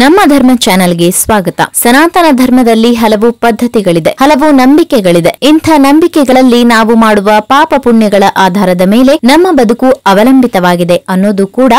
ನಮ್ಮ ಧರ್ಮ ಚಾನೆಲ್ಗೆ ಸ್ವಾಗತ ಸನಾತನ ಧರ್ಮದಲ್ಲಿ ಹಲವು ಪದ್ಧತಿಗಳಿದೆ ಹಲವು ನಂಬಿಕೆಗಳಿದೆ ಇಂಥ ನಂಬಿಕೆಗಳಲ್ಲಿ ನಾವು ಮಾಡುವ ಪಾಪ ಪುಣ್ಯಗಳ ಆಧಾರದ ಮೇಲೆ ನಮ್ಮ ಬದುಕು ಅವಲಂಬಿತವಾಗಿದೆ ಅನ್ನೋದು ಕೂಡ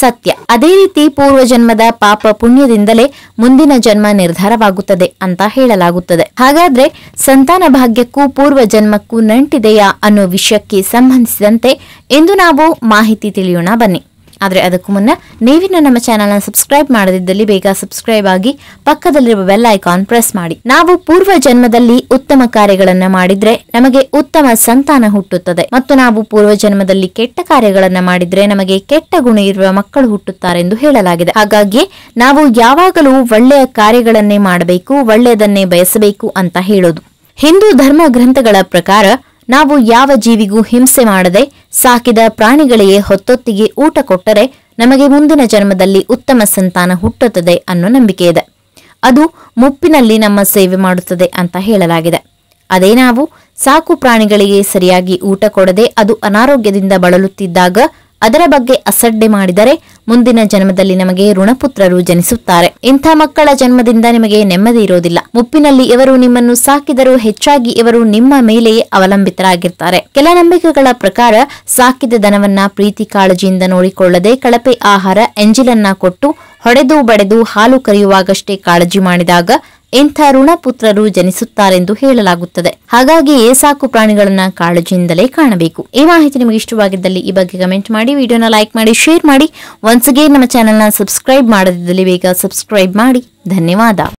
ಸತ್ಯ ಅದೇ ರೀತಿ ಪೂರ್ವ ಜನ್ಮದ ಪಾಪ ಪುಣ್ಯದಿಂದಲೇ ಮುಂದಿನ ಜನ್ಮ ನಿರ್ಧಾರವಾಗುತ್ತದೆ ಅಂತ ಹೇಳಲಾಗುತ್ತದೆ ಹಾಗಾದ್ರೆ ಸಂತಾನ ಭಾಗ್ಯಕ್ಕೂ ಪೂರ್ವ ಜನ್ಮಕ್ಕೂ ನಂಟಿದೆಯಾ ಅನ್ನೋ ವಿಷಯಕ್ಕೆ ಸಂಬಂಧಿಸಿದಂತೆ ಇಂದು ನಾವು ಮಾಹಿತಿ ತಿಳಿಯೋಣ ಬನ್ನಿ ಆದರೆ ಅದಕ್ಕೂ ಮುನ್ನ ನೀವಿನ ನಮ್ಮ ಚಾನೆಲ್ನ ಸಬ್ಸ್ಕ್ರೈಬ್ ಮಾಡದಿದ್ದಲ್ಲಿ ಬೇಗ ಸಬ್ಸ್ಕ್ರೈಬ್ ಆಗಿ ಪಕ್ಕದಲ್ಲಿರುವ ಬೆಲ್ ಐಕಾನ್ ಪ್ರೆಸ್ ಮಾಡಿ ನಾವು ಪೂರ್ವ ಜನ್ಮದಲ್ಲಿ ಉತ್ತಮ ಕಾರ್ಯಗಳನ್ನು ಮಾಡಿದ್ರೆ ನಮಗೆ ಉತ್ತಮ ಸಂತಾನ ಹುಟ್ಟುತ್ತದೆ ಮತ್ತು ನಾವು ಪೂರ್ವ ಜನ್ಮದಲ್ಲಿ ಕೆಟ್ಟ ಕಾರ್ಯಗಳನ್ನು ಮಾಡಿದ್ರೆ ನಮಗೆ ಕೆಟ್ಟ ಗುಣ ಇರುವ ಮಕ್ಕಳು ಹುಟ್ಟುತ್ತಾರೆಂದು ಹೇಳಲಾಗಿದೆ ಹಾಗಾಗಿ ನಾವು ಯಾವಾಗಲೂ ಒಳ್ಳೆಯ ಕಾರ್ಯಗಳನ್ನೇ ಮಾಡಬೇಕು ಒಳ್ಳೆಯದನ್ನೇ ಬಯಸಬೇಕು ಅಂತ ಹೇಳೋದು ಹಿಂದೂ ಧರ್ಮ ಗ್ರಂಥಗಳ ಪ್ರಕಾರ ನಾವು ಯಾವ ಜೀವಿಗೂ ಹಿಂಸೆ ಮಾಡದೆ ಸಾಕಿದ ಪ್ರಾಣಿಗಳಿಗೆ ಹೊತ್ತೊತ್ತಿಗೆ ಊಟ ಕೊಟ್ಟರೆ ನಮಗೆ ಮುಂದಿನ ಜನ್ಮದಲ್ಲಿ ಉತ್ತಮ ಸಂತಾನ ಹುಟ್ಟುತ್ತದೆ ಅನ್ನೋ ನಂಬಿಕೆ ಇದೆ ಅದು ಮುಪ್ಪಿನಲ್ಲಿ ನಮ್ಮ ಸೇವೆ ಮಾಡುತ್ತದೆ ಅಂತ ಹೇಳಲಾಗಿದೆ ಅದೇ ನಾವು ಸಾಕು ಪ್ರಾಣಿಗಳಿಗೆ ಸರಿಯಾಗಿ ಊಟ ಕೊಡದೆ ಅದು ಅನಾರೋಗ್ಯದಿಂದ ಬಳಲುತ್ತಿದ್ದಾಗ ಅದರ ಬಗ್ಗೆ ಅಸಡ್ಡೆ ಮಾಡಿದರೆ ಮುಂದಿನ ಜನ್ಮದಲ್ಲಿ ನಮಗೆ ಋಣಪುತ್ರರು ಜನಿಸುತ್ತಾರೆ ಇಂಥ ಮಕ್ಕಳ ಜನ್ಮದಿಂದ ನಿಮಗೆ ನೆಮ್ಮದಿ ಇರೋದಿಲ್ಲ ಮುಪ್ಪಿನಲ್ಲಿ ಇವರು ನಿಮ್ಮನ್ನು ಸಾಕಿದರೂ ಹೆಚ್ಚಾಗಿ ಇವರು ನಿಮ್ಮ ಮೇಲೆಯೇ ಅವಲಂಬಿತರಾಗಿರ್ತಾರೆ ಕೆಲ ನಂಬಿಕೆಗಳ ಪ್ರಕಾರ ಸಾಕಿದ ದನವನ್ನ ಪ್ರೀತಿ ಕಾಳಜಿಯಿಂದ ನೋಡಿಕೊಳ್ಳದೆ ಕಳಪೆ ಆಹಾರ ಎಂಜಿಲನ್ನ ಕೊಟ್ಟು ಹೊಡೆದು ಬಡೆದು ಹಾಲು ಕರೆಯುವಾಗಷ್ಟೇ ಕಾಳಜಿ ಮಾಡಿದಾಗ ಎಂಥ ಋಣಪುತ್ರರು ಜನಿಸುತ್ತಾರೆಂದು ಹೇಳಲಾಗುತ್ತದೆ ಹಾಗಾಗಿ ಸಾಕು ಪ್ರಾಣಿಗಳನ್ನ ಕಾಳಜಿಯಿಂದಲೇ ಕಾಣಬೇಕು ಈ ಮಾಹಿತಿ ನಿಮಗೆ ಇಷ್ಟವಾಗಿದ್ದಲ್ಲಿ ಈ ಬಗ್ಗೆ ಕಮೆಂಟ್ ಮಾಡಿ ವಿಡಿಯೋನ ಲೈಕ್ ಮಾಡಿ ಶೇರ್ ಮಾಡಿ ಒನ್ಸ್ ಅಗೇನ್ ನಮ್ಮ ಚಾನೆಲ್ನ ಸಬ್ಸ್ಕ್ರೈಬ್ ಮಾಡದಿದ್ದಲ್ಲಿ ಬೇಗ ಸಬ್ಸ್ಕ್ರೈಬ್ ಮಾಡಿ ಧನ್ಯವಾದ